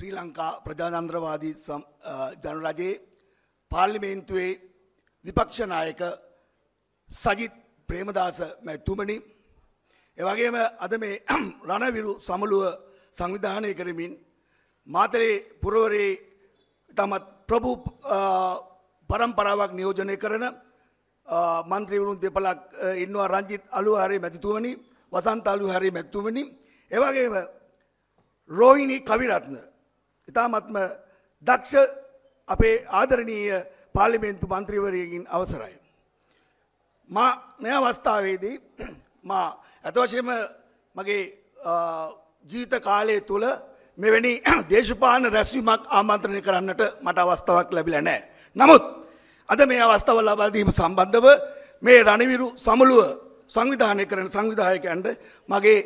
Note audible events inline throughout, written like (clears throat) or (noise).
ශ්‍රී ලංකා ප්‍රජාතන්ත්‍රවාදී ජනරජයේ පාර්ලිමේන්තුවේ විපක්ෂනායක සජිත් ප්‍රේමදාස මැතුමනි එවගේම අද මේ රණවිරු සමළුව සංවිධානය කරමින් මාතරේ පුරවරේ තමත් ප්‍රභූ පරම්පරාවක් නියෝජනය කරන මන්ත්‍රීවරුන් දෙපලක් ඉන්නවා රංජිත් අලු හරි මැතිතුවනි වසන්ත අලු හරි මැත්තුවනි එවගේම රෝහිණි කවිරත්න ඉතාමත්ම දක්ෂ අපේ ආදරණීය පාලිමේන්තු මන්ත්‍රීවරයකින් අවසරයි. මා මේ අවස්ථාවේදී (clears throat) මා ඇතවශයම මගේ ජීත කාලය තුළ මෙවැනි (clears throat) දේශපාන රැස්වීමක් ආමන්ත්‍රණය කරන්නට මට අවස්ථාවක් ලැබිල නෑ. නමුත් අද මේ අවස්ථාව ලබාදීම සම්බන්ධව මේ රණවිරු සමළුව සංවිධානය කරන සංවිධායකයන්ට මගේ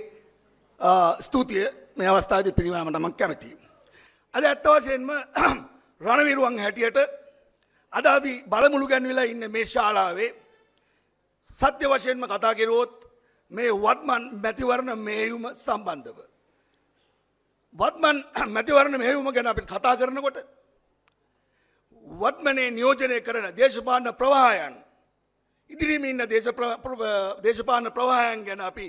ස්තුතිය මේ අවස්ථාද පිරිවීමට මං කැමතියි. අද ඇත්ත වශයෙන්ම (clears throat) රණවිරුවන් හැටියට අද අපි බලමුළු ගැන්විලා ඉන්න මේ ශාලාවේ සත්‍ය වශයෙන්ම කතා කෙරුවොත් මේ වත්මන් මැතිවරණ මෙහෙයුම සම්බන්ධව. වත්මන් (clears throat) මැතිවරණ මෙහෙයුම ගැන අපිට කතා කරනකොට වත්මනේ නියෝජනය කරන දේශපාලන ප්‍රවාහයන් ඉදිරිම ඉන්න දේශපාලන ප්‍රවාහයන් ගැන අපි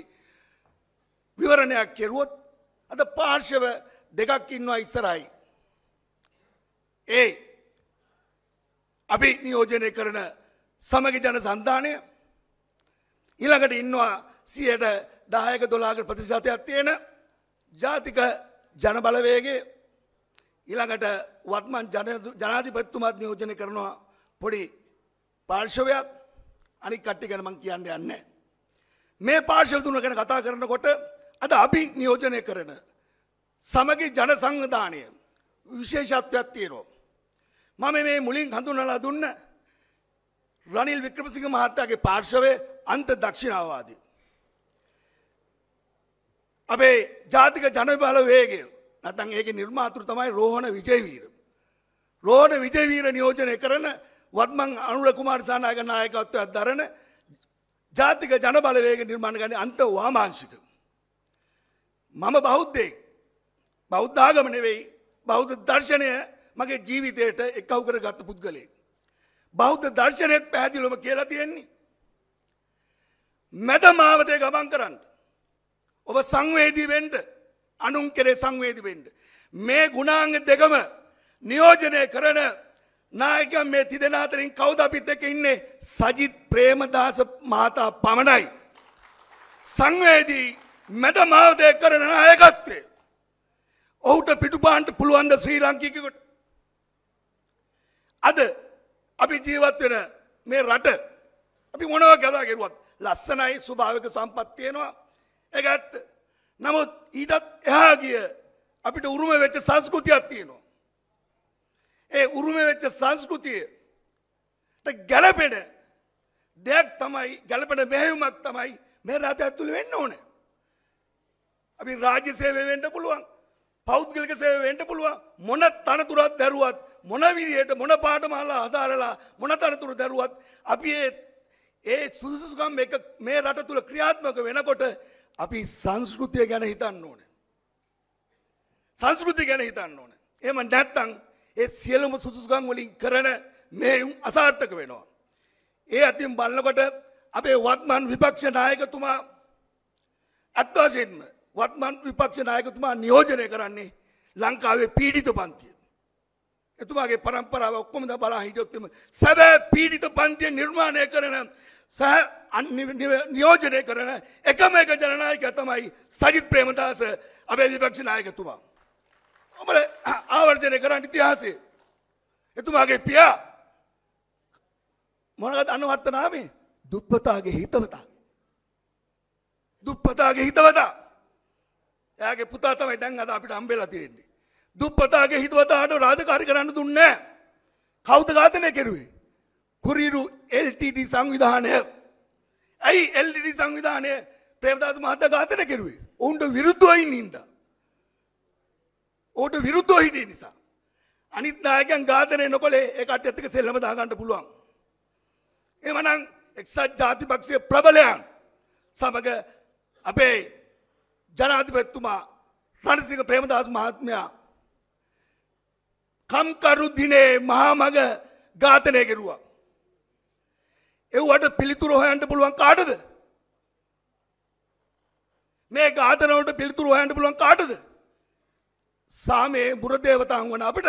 විවරණයක් කෙරුවොත් අද පාර්ශව දෙකක් ඉන්නවා ඉස්සරයි. ඒ අපි නියෝජනය කරන සමග ජන සන්ධානය ඉළඟට ඉන්නවා සියට දායක දොලාග ප්‍රතිශතයක් තියෙන ජාතික ජනබලවේගේ ඉළඟට වත්මන් ජනාධිපත්තුමත් නියෝජනය කරනවා පොඩි පාර්ශවයක් අනි කට්ටි ගැනමං කියන්න යන්න. මේ පාර්ශව තුන ගැන කතා කරනකොට අද අපි නියෝජනය කරන සමගි ජන සංවිධානය විශේෂත්වයක් තියෙනවා. මම මේ මුලින් හඳුනලා දුන්න රනිල් වික්‍රමසිංහ මහත්තයාගේ පාර්ශවය අන්ත දක්ෂිණාවාදී. අපේ ජාතික ජනබල වේගය නැතන් ඒක නිර්මාතෘ තමයි රෝහණ විජයවීර. රෝණ විජයවීර නියෝජනය කරන වත්මන් අනුර කුමාර සානායක නායකත්වයක් දරන ජාතික ජනබලවේග නිර්මාණ ගන්න අන්ත වාමාංශික. මම බෞද්ධයෙක් බෞද්ධාගම නෙවෙයි බෞද්ධ දර්ශනය මගේ ජීවිතයට එකව් කර ගත්ත පුද්ගලේ. බෞද්ධ දර්ශනයත් පැහැදිලොම කියලා තියෙන්නේ. මැද මාවතය ගමන් කරන්න. ඔබ සංවේදී වෙන්ඩ අනුන් කෙරේ සංවේදී වෙන්ඩ. මේ ගුණාංග දෙකම නියෝජනය කරන නායක මේ තිදෙනාතරින් කවුද අපිත් එක ඉන්නේ සජිත් ප්‍රේමදාස මහතා පමණයි. සංවේදී මැද මාවතය කරන නායකත්වේ. ඔහුට පිටුපාන්ට පුළුවන්ද ශ්‍රී ලංකිකකොට අද අපි ජීවත් වෙන මේ රට අපි මොනව කතා කෙරුවත් ලස්සනයි ස්වභාවික සම්පත් තියෙනවා ඒක ඇත්ත. නමුත් ඊටත් එහා ගිය අපිට උරුම වෙච්ච සංස්කෘතියක් තියෙනවා. ඒ උරුම වෙච්ච සංස්කෘතියට ගැළපෙන දෙයක් තමයි ගැළපෙන මෙහෙයුමක් තමයි මේ රට ඇතුළේ වෙන්න ඕනේ. අපි රාජ්‍ය සේවය වෙන්න පුළුවන්. පෞද්ගලික සේවය වෙන්න පුළුවන්. මොන තනතුරක් දරුවත් මොන විදියට මොන පාටමල්ලා අදාරලා මොනතරතුරු දැරුවත් අපි ඒ සුදුසුකම් එක මේ රට තුළ ක්‍රියාත්මක වෙනකොට අපි සංස්කෘතිය ගැන හිතන්න ඕන. සංස්කෘති ගැන හිතන්න ඕන. එම නැත්තං ඒ සියලුම සුදුසුකම් වලින් කරන මේයුම් අසාර්ථක වෙනවා. ඒ අතින් බලනකොට අපේ වත්මන් විපක්ෂ නායකතුමා අත්වාසයෙන්ම වත්මන් විපක්ෂ නායකතුමා නියෝජනය කරන්නේ ලංකාවේ පීඩිත පන්තිය. එතුමාගේ පරම්පරාව ඔක්කොම ද බලා හිටොත්තම සැබෑ පීඩිත පන්තිය නිර්මාණය කරන සහ නියෝජනය කරන එකම එක ජනනායක තමයි සජිත් ප්‍රේමදාස අපේ විපක්ෂ නායකතුමා. ඔමල ආවර්ජනය කරන්න ඉතිහාසේ. එතුමාගේ පියා මොනගත් අනුවත්තනාමේ දුප්පතාගේ හිතවතා. දුප්පතාගේ හිතවතා. එයාගේ පුතා තමයි දැන් අද අපිට හම්බෙලා තියෙන්නේ. දුප්පතාගේ හිතවතාට රාජකාරි කරන්න දුන්නේ කෞද ඝාතනය කෙරුවේ කුරීරු එල්ටඩ සංවිධානය ඇයි එල්ටඩ සංවිධානය ප්‍රේවදස මහත ඝාතන කෙරුවේ ඔවුන්ට විරුද්ධෝයින් හින්ද ඕට විරුද්ධෝ හිටිය නිසා අනිත් නායකන් ඝාතනය නොකොලේ ඒකට ඇත්තක සෙල්ලම දාගන්න පුළුවන් එමනම් එක්සත් ජාතිපක්ෂය ප්‍රබලයන් සමග අපේ ජනාධිපතිතුමා රණසිංහ ප්‍රේමදාස මහත්මයා කම්කරුද්දිනේ මහාමග ඝාතනය කෙරුවා. එව්වට පිළිතුර හොයන්ට පුළුවන් කාටද. මේ ඝාතනවට පිළිතුර හොයන්ට පුළුවන් කාටද. සාමයේ මුරදේවතාන් වන අපට.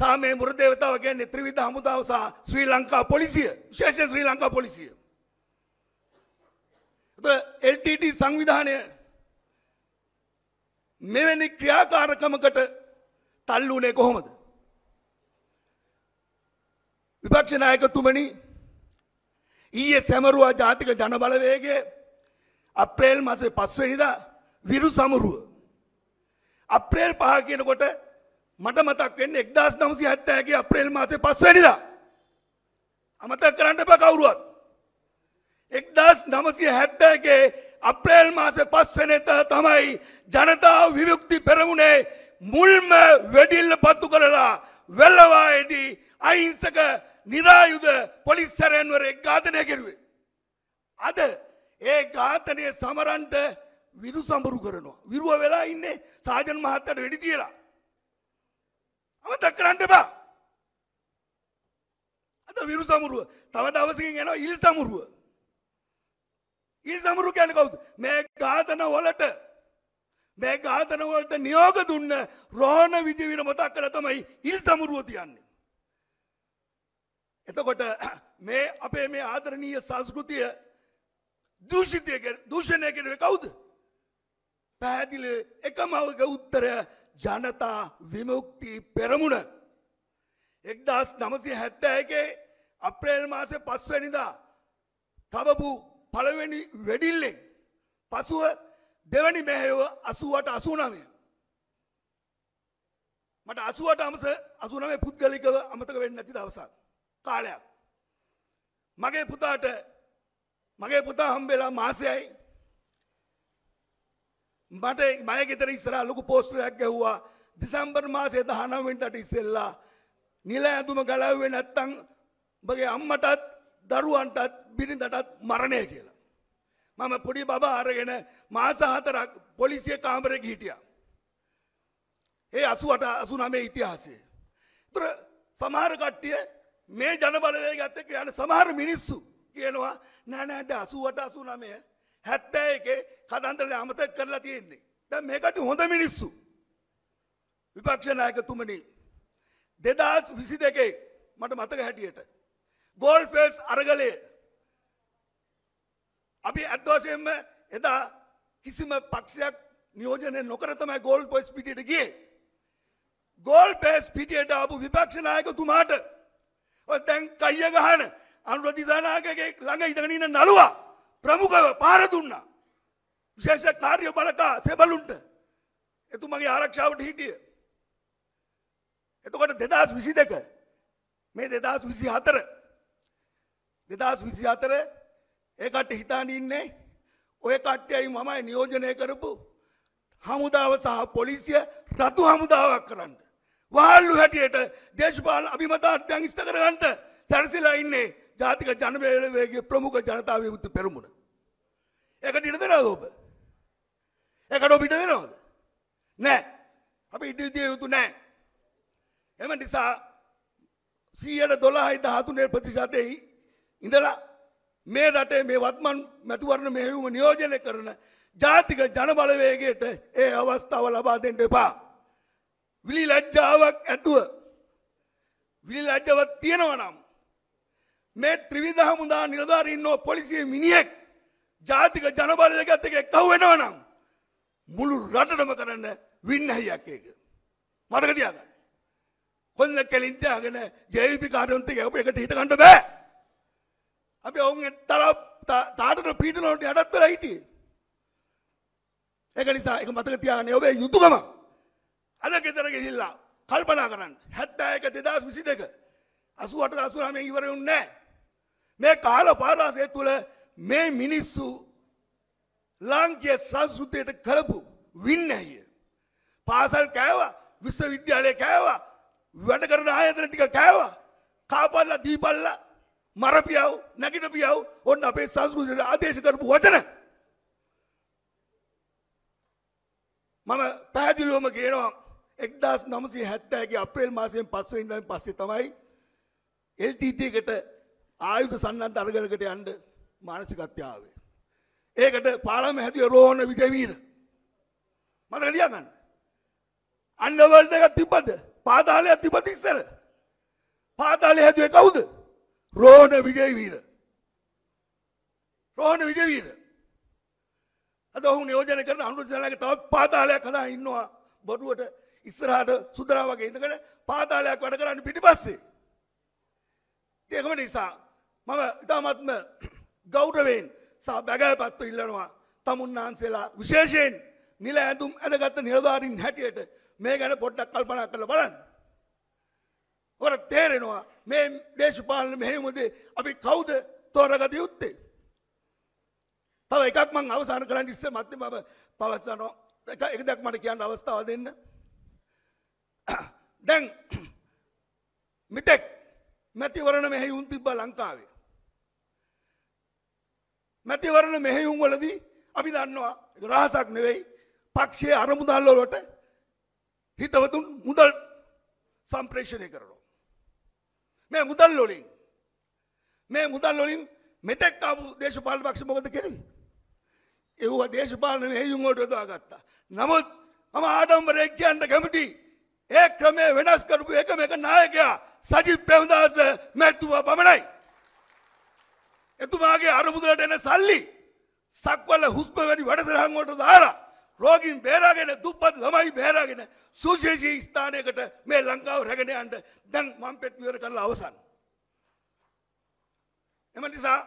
සාමේ මුරදේවතාව කියන්නේ ත්‍රිවිධ හමුදාව සහ ශ්‍රී ලංකා පොලිසිය විශේෂයෙන් ශ්‍රී ලංකා පොලිසිය. එතකොට LTT සංවිධානය මෙවැනි ක්‍රියාකාරකමකට තල්ලුනේ කොහොමද. විපක්ෂනායකතුමනි ඊයේ සැමරුවා ජාතික ජනබලවේගේ අප්‍රේල් මසේ පස්වනිදා විරු සමුරුව. අප්‍රේල් පහ කියනකොට මට මතක් වෙන්න එක්දස් නමසි ඇත්තෑගේ අප්‍රේල් මාසේ පස්වනිදා. අමතක් කරන්න එපා කවුරුවත්. එක්දස් නමසිය හැත්තෑගේ අප්‍රේල් මාස පස්සනෙත තමයි ජනතාව විවික්ති පෙරමුණේ මුල්ම වැඩිල්ල පත්තු කරලා වෙල්ලවායේදී අහිංසක නිරායුද පොලිස්සරයන්වරෙක් ඝාතනය කෙරුවේ. අද ඒ ඝාතනය සමරන්ට විරු සඹරු කරනවා. විරුව වෙලා ඉන්නේ සාජන් මහත්තට වෙඩි තියලා. අමතක් කරන්න එපා. අද විරු සමුරුව තව දවසකින් එනවා ඉල් සමුරුව. ඉල් සමුරුව කියන්නේ කවුද? මේ ඝාතන වලට මේ ඝාතනවලට නියෝග දුන්න රෝහණ විජවිර මතක් කළ තමයි ඉල් සමුරුව තියන්නේ. එතකොට (clears throat) මේ අපේ මේ ආදරණීය සංස්කෘතිය දූෂිතය දූෂණය කෙරුවේ කවුද? පැහැදිලි එකමවක උත්තරය ජනතා විමුක්ති පෙරමුණ. එක්දස් නමසය හැත්තෑකේ අප්‍රේල් මාසය පස්වැනිදා තවපු පළවෙනි වැඩිල්ලෙන් පසුව දෙවැනි මෙහෙයව අසුවට අසුනමය. මට අසුවට අමස අසුනමේ පුද්ගලිකව අමතක වෙන්න ඇති දවසක් කාලයක්. මගේ පුතාට මගේ පුතා හම්බෙලා මාසයයි මට මය ගෙතර ඉස්සරහා ලොකු පෝස්ටරයක් ගැහුවා දෙසැම්බර් මාසේ 19 වෙනිදාට ඉස්සෙල්ලා නිල ඇඳුම ගලවුවේ නැත්තම් ඔබගේ අම්මටත් දරුවන්ටත් බිරිඳටත් මරණය කියලා. මම පොඩි බබ අරගෙන මාස හතරක් පොලිසිය කාමරේ හිටියා. ඒ 88 89 ඉතිහාසයේ. ඒතර සමහර කට්ටිය මේ ජනබලවේගයත් එක්ක යන සමහර මිනිස්සු කියනවා නෑ නෑ දැන් 88 89 71 කඩන්තරේ අමතක කරලා තියෙන්නේ. දැන් මේ කට්ටිය හොඳ මිනිස්සු. විපක්ෂ නායකතුමනි 2022 මට මතක හැටියට ගෝල්ෆේස් අරගලයේ අපි අත්වශයෙන්ම එදා කිසිම පක්ෂයක් නියෝජනය නොකර තමයි ගෝල් පොස් පිටියට ගියේ. ගෝල් පෙස් පිටියට ආපු විපක්ෂ නායකතුමාට ඔය දැන් කයිය ගහන අනුර දිසානායකගේ ළඟ ඉඳගෙන ඉන්න නළුවා ප්‍රමුඛව පාර දුන්නා. විශේෂ කාර්ය බලකා සෙබළුන්ට එතුමගේ ආරක්ෂාවට හිටියේ. එතකොට දෙදස් විසි දෙක මේ දෙදස් විසි හතර දෙදස් විසි හතර ඒකට හිතාන ඉන්නේ ඔය කට්ටයයි මමයි නියෝජනය කරපු හමුදාව සහ පොලිසිය රතු හමුදාවක් කරන්න. වාල්ලු හැටියට දේශපාල අභිමතාර්ථයන් ඉෂ්ට කරගන්ට සැරසිලා ඉන්නේ ජාතික ජනවේලවේගේ ප්‍රමුඛ ජනතාව යුත්තු පෙරමුණ. එකට ඉඩ දෙනවද ඔබ? එකට ඔබ ඉඩ දෙනවද? නෑ. අපි ඉඩ දිය යුතු නෑ. එම නිසා 112.13 ප්‍රතිශතයේ ඉඳලා මේ රටේ මේ වත්මන් මැතිවරණ මෙහෙයුම නියෝජනය කරන ජාතික ජනබලවේගයට ඒ අවස්ථාව ලබා දෙන්න එපා. විලි ලැජ්ජාවක් ඇතුව විලි ලැජ්ජාවක් තියෙනවා නම් මේ ත්‍රිවිධ හමුදා නිලධාරීන් හෝ පොලිසිය මිනිහෙක් ජාතික ජනබලවේගයත් එක්ක එකහුව වෙනවා නම් මුළු රටටම කරන්න වින්නහියක් ඒක. මතක තියාගන්න. කොන්න කෙලින් තියාගෙන ජේවිපි කාර්යන්තක එකට හිට ගන්න බෑ. අපි ඔවුන්ගේ තර තාටට පීටනොට යටත්වල හිටියේ. ඒක නිසා එක මතක තියාගන්න ඔබේ යුතුකම අද ගෙදර ගිහිල්ලා කල්පනා කරන්න 71 2022 88 89 ඉවර වුණේ නැහැ. මේ කාල පාරාසය තුල මේ මිනිස්සු ලාංකීය සංස්කෘතියට කලපු වින්නැහිය. පාසල් කෑවා, විශ්වවිද්‍යාලය කෑවා, වැඩ කරන ආයතන ටික කෑවා. කාපල්ලා දීපල්ලා මරපියාව නැගිටපියාව ඔන්න අපේ සංස්කෘතියට ආදේශ කරපු වචන මම පැහැදිලිවම කියනවා එක්දස් නමසේ හැත්තෑගේ අප්‍රේල් මාසයෙන් පස්සේ ඉඳන් පස්සේ තමයි එල්ටීටකට ආයුධ සන්නන්ත අරගලකට යන්ඩ මානසිකත්‍යාවේ. ඒකට පාලම හැතිව රෝහණ විජවීර මත ලියගන්න අන්නවල්ට එකක් තිබ්බද පාතාලයක් තිබතිස්සර පාතාලය හැතුවේ කවුද රෝණ විජයවීර රෝහණ විජවීර අද ඔහු නියෝජන කරන අනුරසලගේ තවත් පාතාලයක් හදා ඉන්නවා බොරුවට ඉස්සරහට සුදරා වගේ ඉඳකට පාතාලයක් වැඩ කරන්න පිටිපස්සේ. ඒකම නිසා මම ඉතාමත්ම ගෞරවයෙන් සහ බැගෑපත්ව ඉල්ලනවා තමුන්නාන්සේලා විශේෂයෙන් නිල ඇඳුම් ඇඳගත්ත නිලධාරීන් හැටියට මේ ගැන පොඩ්ඩක් කල්පනා කරලා බලන්න. ඔර තේරෙනවා මේ දේශපාලන මෙහෙමුදේ අපි කවුද තෝරගත යුත්තේ. තව එකක් මං අවසාන කරන්න ඉස්ස මත්ත මම පවත්සනෝ එක දෙයක් මට කියන්න අවස්ථාව දෙන්න. (coughs) දැන් (coughs) මිතෙක් මැතිවරණ මෙහෙයුම් තිබ්බා ලංකාවේ. මැතිවරණ මෙහෙයුම් වලදී අපි දන්නවා රහසක් නෙවෙයි පක්ෂයේ අරමුදල් වලට හිතවතුන් මුදල් සම්ප්‍රේෂණය කරනවා. මේ මුදල් වලින් මේ මුදල් වලින් මෙතෙක් ආපු දේශපාලන පක්ෂ මොකද කරන්නේ? ඒව දේශපාලන හේයුම් වලට යොදාගත්තා. නමුත් මම ආඩම්බරයෙන් කියන්න කැමති ඒ ක්‍රමයේ වෙනස් කරපු එකම එක නායකයා සජිත් ප්‍රේමදාස මැතිතුමා පමණයි. එතුමාගේ අරමුදලට එන සල්ලි සක්වල හුස්ම වැඩි වැඩසටහන් වලට දාලා රෝගින් බේරාගෙන දුප්පත් ළමයි බේරාගෙන සුශේෂී ස්ථානයකට මේ ලංකාව රැගෙන යන්න දැන් මම පෙත් විවර කරලා අවසන්. එම නිසා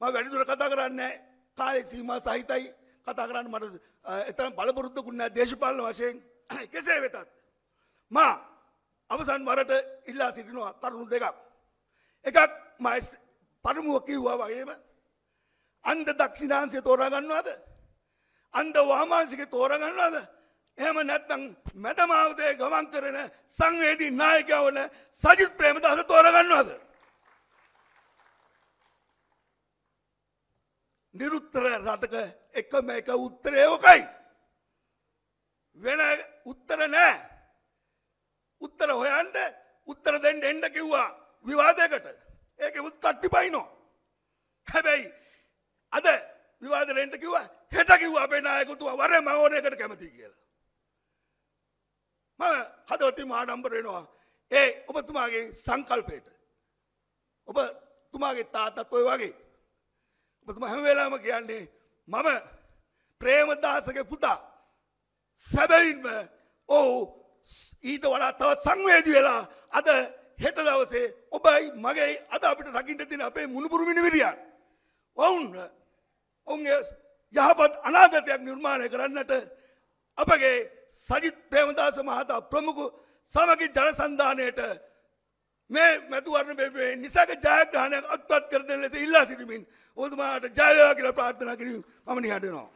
මම වැඩිදුර කතා කරන්නේ කාලේ සීමා සහිතයි කතා කරන්න මට එතරම් බලපොරොත්තුකුත් නැහැ දේශපාලන වශයෙන්. (clears throat) කෙසේ වෙතත් මා අවසන් වරට ඉල්ලා සිටිනවා කරුණු දෙකක්. එකක් මම පරිමුව කිව්වා වගේම අන්ධ දක්ෂිණාංශය තෝරා ගන්නවද? අන්ද වාමාංශිකෙත් හොරගන්නවද? එහෙම නැත්නම් මැදමාවතේ ගමන් කරන සංවේදී නායකයා වන සජිත් ප්‍රේමදාස තෝරගන්නවද? නිරුත්තර රටක එකම එක උත්තරය ඕකයි. වෙන උත්තර නෑ. උත්තර හොයන්ට උත්තර දෙන්න එන්න කිව්වා විවාදයකට. ඒකෙ උත් කට්ටි බයිනෝ. හැබැයි ආදරෙන්ට කිව හෙට කිව් අපේ නායකුතුව වර මවෝනයකට කැමති කියලා. ම හදවති මාඩම්බරෙනවා ඒ ඔබතුමාගේ සංකල්පයට. ඔබ තුමාගේ තාතත් ඔය වගේ. ඔබතුම හැමවෙලාම කියන්නේ මම ප්‍රේමදාසක පුතා සැබැවින්ම ඔහු ඊට වඩා තව සංවේදී වෙලා අද හෙට දවසේ ඔබයි මගේ අද අපිට රකින්න තියෙන අපේ මුණුපුරු මිනිවිරියන් ඔවුන් ඔවුන්ගේ යහපත් අනාගතයක් නිර්මාණය කරන්නට අපගේ සජිත් ප්‍රේමදාස මහතා ප්‍රමුඛ සමගි ජනසන්ධානයට මේ මැතිවරණ බෙබේ නිසාක ජයග්‍රහණයක් අත්පත් කර දෙන ලෙස ඉල්ලා සිටිමින් ඔබතුමාට ජය වේවා කියලා ප්‍රාර්ථනා කිරීම මම නිහඬනවා